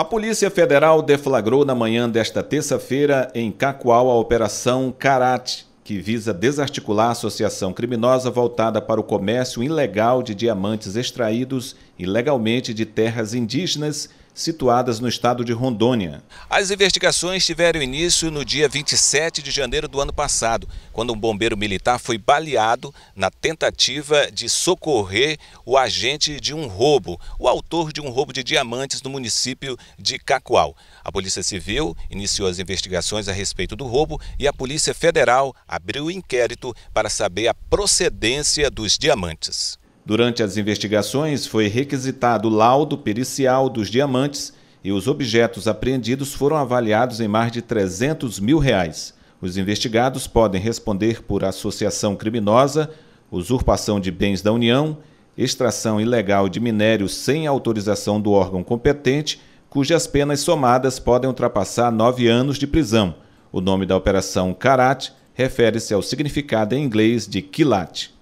A Polícia Federal deflagrou na manhã desta terça-feira em Cacoal a Operação Karate, que visa desarticular a associação criminosa voltada para o comércio ilegal de diamantes extraídos ilegalmente de terras indígenas situadas no estado de Rondônia. As investigações tiveram início no dia 27 de janeiro do ano passado, quando um bombeiro militar foi baleado na tentativa de socorrer o agente de um roubo, o autor de um roubo de diamantes no município de Cacoal. A Polícia Civil iniciou as investigações a respeito do roubo e a Polícia Federal abriu o inquérito para saber a procedência dos diamantes. Durante as investigações, foi requisitado laudo pericial dos diamantes e os objetos apreendidos foram avaliados em mais de 300 mil reais. Os investigados podem responder por associação criminosa, usurpação de bens da União, extração ilegal de minérios sem autorização do órgão competente, cujas penas somadas podem ultrapassar nove anos de prisão. O nome da operação Karat refere-se ao significado em inglês de quilate.